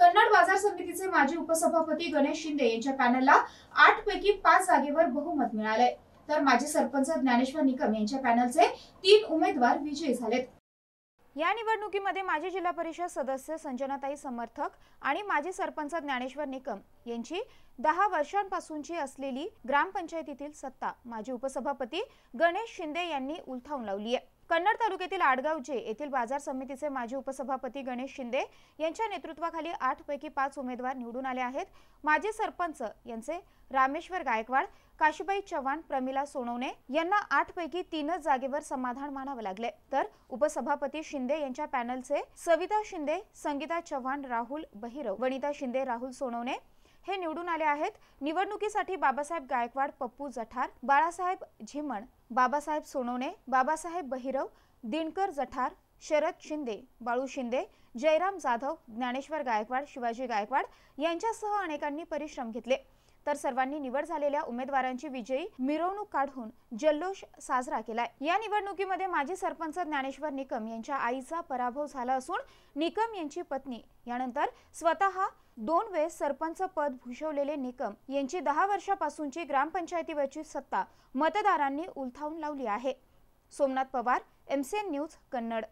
कन्नड बाजार समितीचे माजी उपसभापती गणेश शिंदे यांच्या पॅनलला आठ पैकी पाच जागेवर बहुमत मिळाले तर माजी सरपंच ज्ञानेश्वर निकम यांच्या पॅनलचे तीन उमेदवार विजयी झालेत या निवडणुकीमध्ये माजी जिल्हा परिषद सदस्य संजनाताई समर्थक आणि माजी सरपंच ज्ञानेश्वर निकम यांची दहा वर्षांपासूनची असलेली ग्रामपंचायतीतील सत्ता माजी उपसभापती गणेश शिंदे यांनी उलथावून लावली आहे कन्नड तालुक्यातील आडगावचे येथील बाजार समितीचे माजी उपसभापती गणेश शिंदे यांच्या नेतृत्वाखाली आठ पैकी पाच उमेदवार निवडून आले आहेत माजी सरपंच यांचे रामेश्वर गायकवाड काशीबाई चव्हाण प्रमिला सोनवणे यांना आठ पैकी तीनच जागेवर समाधान मानावं लागले तर उपसभापती शिंदे यांच्या पॅनलचे सविता शिंदे संगीता चव्हाण राहुल बहिरव वनिता शिंदे राहुल सोनवणे हे निवडून आले आहेत निवडणुकीसाठी बाबासाहेब गायकवाड पप्पू जठार बाळासाहेब झिमण बाबासाहेब सोनवणे बाबासाहेब बहिरव दिनकर जठार शरद शिंदे बाळू शिंदे जयराम जाधव ज्ञानेश्वर गायकवाड शिवाजी गायकवाड यांच्यासह अनेकांनी परिश्रम घेतले तर सर्वांनी निवड झालेल्या उमेदवारांची विजयी मिरवणूक काढून जल्लोष साजरा केलाय या निवडणुकीमध्ये माजी सरपंच ज्ञानेश्वर निकम यांच्या आईचा पराभव झाला असून निकम यांची पत्नी यानंतर स्वतः दोन वेळेस सरपंच पद भूषवलेले निकम यांची दहा वर्षापासूनची ग्रामपंचायतीवरची सत्ता मतदारांनी उलथावून लावली आहे सोमनाथ पवार एमसीएन न्यूज कन्नड